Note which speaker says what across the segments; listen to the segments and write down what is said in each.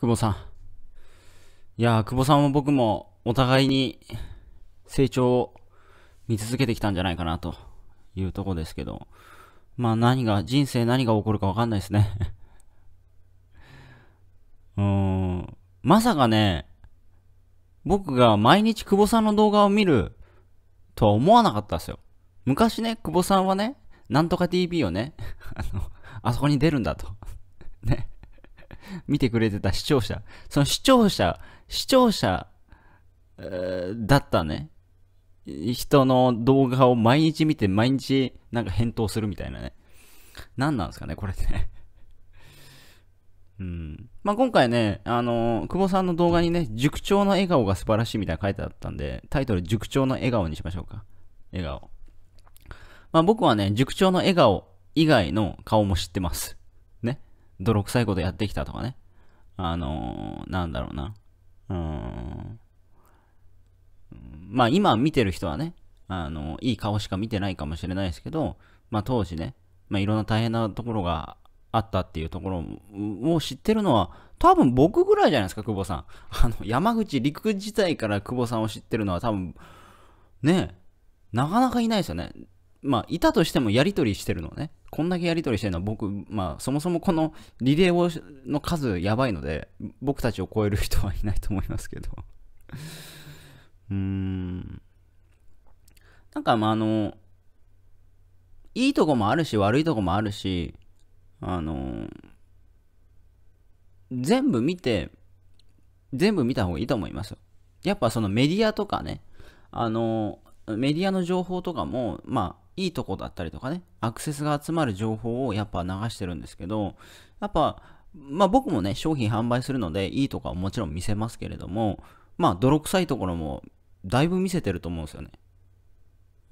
Speaker 1: 久保さん。いや久保さんも僕もお互いに成長を見続けてきたんじゃないかなというとこですけど、まあ何が、人生何が起こるかわかんないですね うーん、まさかね、僕が毎日久保さんの動画を見るとは思わなかったですよ。昔ね、久保さんはね、なんとか TV をね、あの、あそこに出るんだと ね。見てくれてた視聴者、その視聴者、視聴者、えだったね、人の動画を毎日見て毎日なんか返答するみたいなね。何なんですかね、これってね うん。まあ、今回ね、あのー、久保さんの動画にね、塾長の笑顔が素晴らしいみたいな書いてあったんで、タイトル塾長の笑顔にしましょうか。笑顔。まあ、僕はね、塾長の笑顔以外の顔も知ってます。泥臭いことやってきたとかね。あのー、なんだろうな。うん。まあ今見てる人はね、あのー、いい顔しか見てないかもしれないですけど、まあ当時ね、まあいろんな大変なところがあったっていうところを知ってるのは、多分僕ぐらいじゃないですか、久保さん。あの、山口陸自体から久保さんを知ってるのは多分、ね、なかなかいないですよね。まあ、いたとしてもやり取りしてるのね。こんだけやり取りしてるのは僕、まあ、そもそもこのリレーをの数やばいので、僕たちを超える人はいないと思いますけど。うーん。なんか、まあ、あの、いいとこもあるし、悪いとこもあるし、あの、全部見て、全部見た方がいいと思いますよ。やっぱそのメディアとかね、あの、メディアの情報とかも、まあ、いいとこだったりとかね、アクセスが集まる情報をやっぱ流してるんですけど、やっぱ、まあ僕もね、商品販売するので、いいとこはもちろん見せますけれども、まあ泥臭いところもだいぶ見せてると思うんですよね。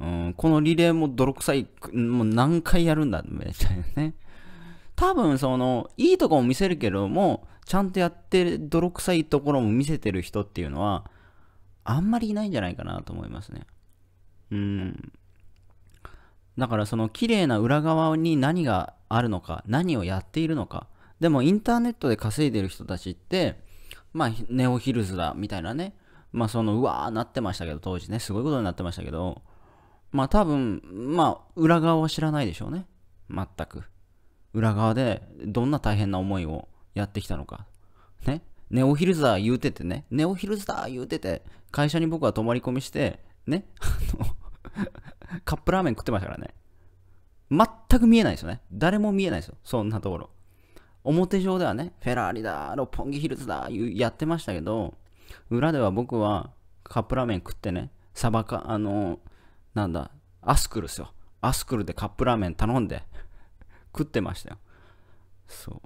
Speaker 1: うん、このリレーも泥臭い、もう何回やるんだ、みたいなね。多分その、いいとこも見せるけれども、ちゃんとやってる泥臭いところも見せてる人っていうのは、あんまりいないんじゃないかなと思いますね。うん。だからその綺麗な裏側に何があるのか、何をやっているのか。でもインターネットで稼いでる人たちって、まあネオヒルズだみたいなね。まあそのうわーなってましたけど、当時ね、すごいことになってましたけど、まあ多分、まあ裏側は知らないでしょうね。全く。裏側でどんな大変な思いをやってきたのか。ね。ネオヒルズだ言うててね、ネオヒルズだ言うてて、会社に僕は泊まり込みして、ね、カップラーメン食ってましたからね。全く見えないですよね。誰も見えないですよ。そんなところ。表上ではね、フェラーリだ、六本木ヒルズだ、やってましたけど、裏では僕はカップラーメン食ってね、サバカ、あの、なんだ、アスクルですよ。アスクルでカップラーメン頼んで食ってましたよ。そう。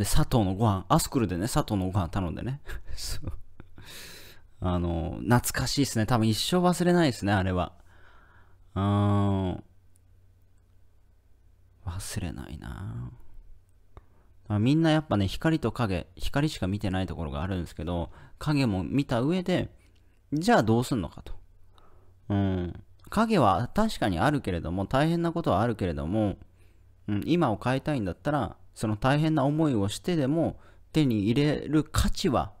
Speaker 1: で、佐藤のご飯、アスクルでね、佐藤のご飯頼んでね。そう。あの、懐かしいですね。多分一生忘れないですね、あれは。うーん。忘れないなみんなやっぱね、光と影、光しか見てないところがあるんですけど、影も見た上で、じゃあどうすんのかと。うん。影は確かにあるけれども、大変なことはあるけれども、うん、今を変えたいんだったら、その大変な思いをしてでも手に入れる価値は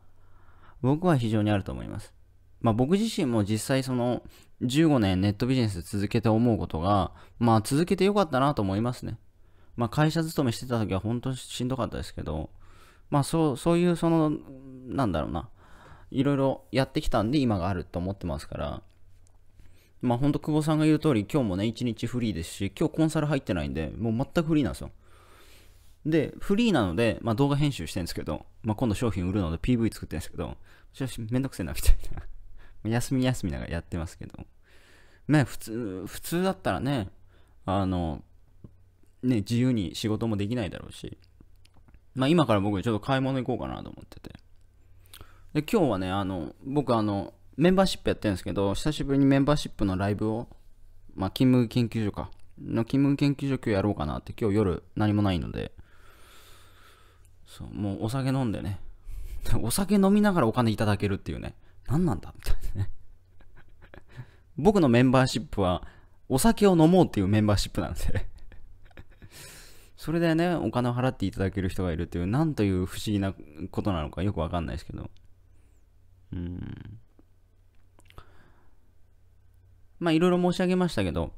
Speaker 1: 僕は非常にあると思います。まあ僕自身も実際その15年ネットビジネス続けて思うことが、まあ続けてよかったなと思いますね。まあ会社勤めしてた時は本当しんどかったですけど、まあそう、そういうその、なんだろうな、いろいろやってきたんで今があると思ってますから、まあほんと久保さんが言う通り今日もね一日フリーですし、今日コンサル入ってないんで、もう全くフリーなんですよ。で、フリーなので、まあ、動画編集してるんですけど、まあ、今度商品売るので PV 作ってるんですけど、ちょめんどくせえなみたいな。休み休みながらやってますけど。ね、普通、普通だったらね、あの、ね、自由に仕事もできないだろうし、まあ、今から僕ちょっと買い物行こうかなと思ってて。で、今日はね、あの、僕あの、メンバーシップやってるんですけど、久しぶりにメンバーシップのライブを、まあ、勤務研究所か、の勤務研究所今日やろうかなって、今日夜何もないので、そうもうお酒飲んでね お酒飲みながらお金いただけるっていうね何なんだみたいなね 僕のメンバーシップはお酒を飲もうっていうメンバーシップなんで それでねお金を払っていただける人がいるっていうなんという不思議なことなのかよくわかんないですけどうんまあいろいろ申し上げましたけど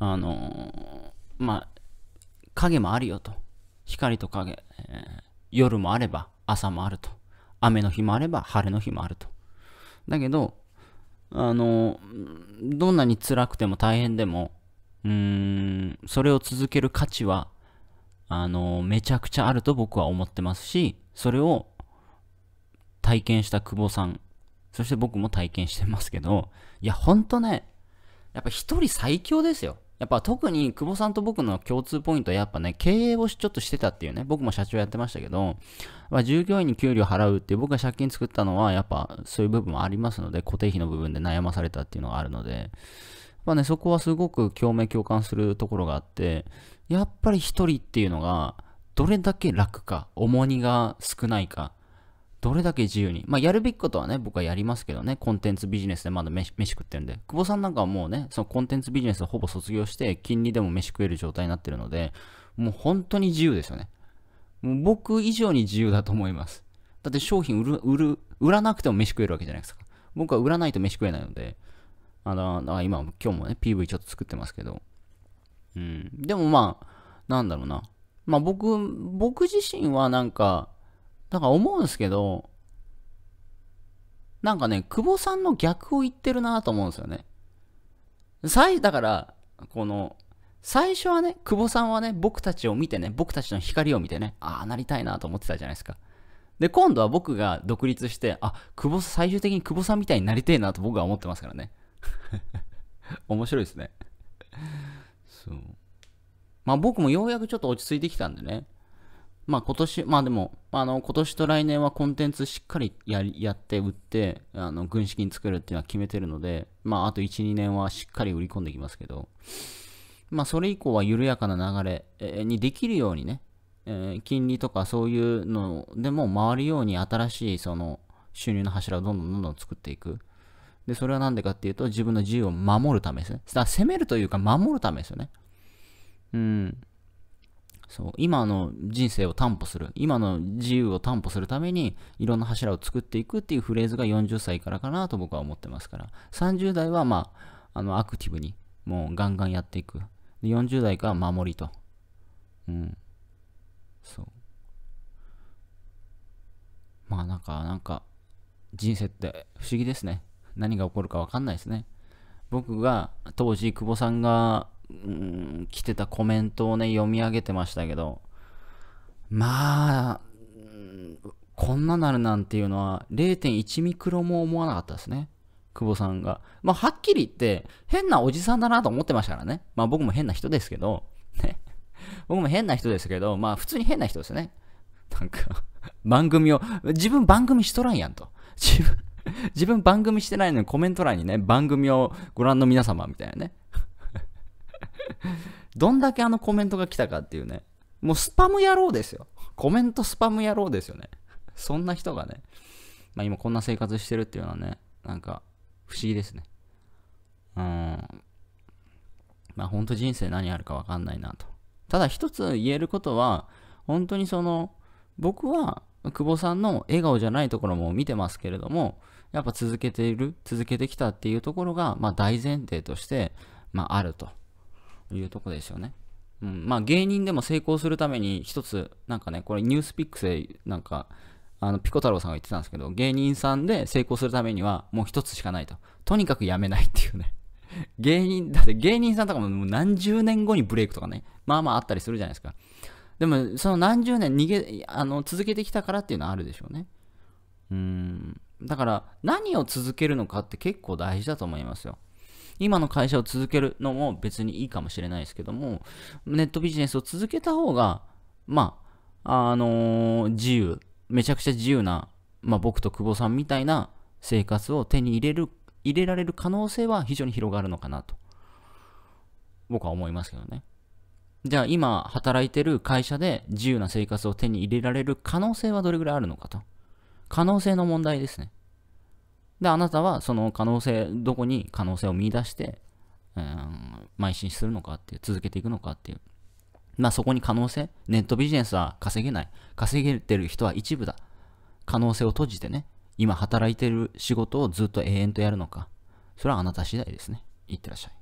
Speaker 1: あのー、まあ影もあるよと光と影、えー、夜もあれば朝もあると。雨の日もあれば晴れの日もあると。だけど、あの、どんなに辛くても大変でも、うーん、それを続ける価値は、あの、めちゃくちゃあると僕は思ってますし、それを体験した久保さん、そして僕も体験してますけど、いや、ほんとね、やっぱ一人最強ですよ。やっぱ特に久保さんと僕の共通ポイントはやっぱね、経営をちょっとしてたっていうね、僕も社長やってましたけど、まあ、従業員に給料払うっていう僕が借金作ったのはやっぱそういう部分もありますので、固定費の部分で悩まされたっていうのがあるので、まあね、そこはすごく共鳴共感するところがあって、やっぱり一人っていうのがどれだけ楽か、重荷が少ないか、どれだけ自由に。まあ、やるべきことはね、僕はやりますけどね、コンテンツビジネスでまだ飯飯食ってるんで。久保さんなんかはもうね、そのコンテンツビジネスをほぼ卒業して、金利でも飯食える状態になってるので、もう本当に自由ですよね。もう僕以上に自由だと思います。だって商品売る、売る、売らなくても飯食えるわけじゃないですか。僕は売らないと飯食えないので、あの、あ今、今日もね、PV ちょっと作ってますけど。うん。でもまあ、なんだろうな。まあ僕、僕自身はなんか、だから思うんですけど、なんかね、久保さんの逆を言ってるなと思うんですよね。最、だから、この、最初はね、久保さんはね、僕たちを見てね、僕たちの光を見てね、ああ、なりたいなと思ってたじゃないですか。で、今度は僕が独立して、あ、久保、最終的に久保さんみたいになりてえなと僕は思ってますからね。面白いですね。そう。まあ僕もようやくちょっと落ち着いてきたんでね、まあ今年、まあでも、あの、今年と来年はコンテンツしっかりややって売って、あの、軍資金作るっていうのは決めてるので、まああと1、2年はしっかり売り込んできますけど、まあそれ以降は緩やかな流れにできるようにね、えー、金利とかそういうのでも回るように新しいその収入の柱をどんどんどんどん作っていく。で、それはなんでかっていうと自分の自由を守るためですね。だから攻めるというか守るためですよね。うん。そう今の人生を担保する今の自由を担保するためにいろんな柱を作っていくっていうフレーズが40歳からかなと僕は思ってますから30代はまああのアクティブにもうガンガンやっていくで40代から守りとうんそうまあなんかなんか人生って不思議ですね何が起こるか分かんないですね僕が当時久保さんがうん、来てたコメントをね、読み上げてましたけど、まあ、こんななるなんていうのは0.1ミクロも思わなかったですね。久保さんが。まあ、はっきり言って、変なおじさんだなと思ってましたからね。まあ、僕も変な人ですけど、ね。僕も変な人ですけど、まあ、普通に変な人ですね。なんか番組を、自分番組しとらんやんと。自分自分番組してないのにコメント欄にね、番組をご覧の皆様みたいなね。どんだけあのコメントが来たかっていうね。もうスパム野郎ですよ。コメントスパム野郎ですよね。そんな人がね、まあ今こんな生活してるっていうのはね、なんか不思議ですね。うん。まあほんと人生何あるかわかんないなと。ただ一つ言えることは、本当にその、僕は久保さんの笑顔じゃないところも見てますけれども、やっぱ続けている、続けてきたっていうところが、まあ大前提として、まああると。いうとこですよね。うん、まあ芸人でも成功するために一つ、なんかね、これニュースピックスでなんか、あの、ピコ太郎さんが言ってたんですけど、芸人さんで成功するためにはもう一つしかないと。とにかくやめないっていうね。芸人、だって芸人さんとかももう何十年後にブレイクとかね、まあまああったりするじゃないですか。でも、その何十年逃げ、あの、続けてきたからっていうのはあるでしょうね。うん。だから、何を続けるのかって結構大事だと思いますよ。今の会社を続けるのも別にいいかもしれないですけども、ネットビジネスを続けた方が、まあ、あのー、自由、めちゃくちゃ自由な、まあ、僕と久保さんみたいな生活を手に入れる、入れられる可能性は非常に広がるのかなと、僕は思いますけどね。じゃあ今働いてる会社で自由な生活を手に入れられる可能性はどれぐらいあるのかと。可能性の問題ですね。で、あなたはその可能性、どこに可能性を見出して、うん、邁進するのかっていう、続けていくのかっていう。まあそこに可能性、ネットビジネスは稼げない。稼げてる人は一部だ。可能性を閉じてね、今働いてる仕事をずっと永遠とやるのか。それはあなた次第ですね。いってらっしゃい。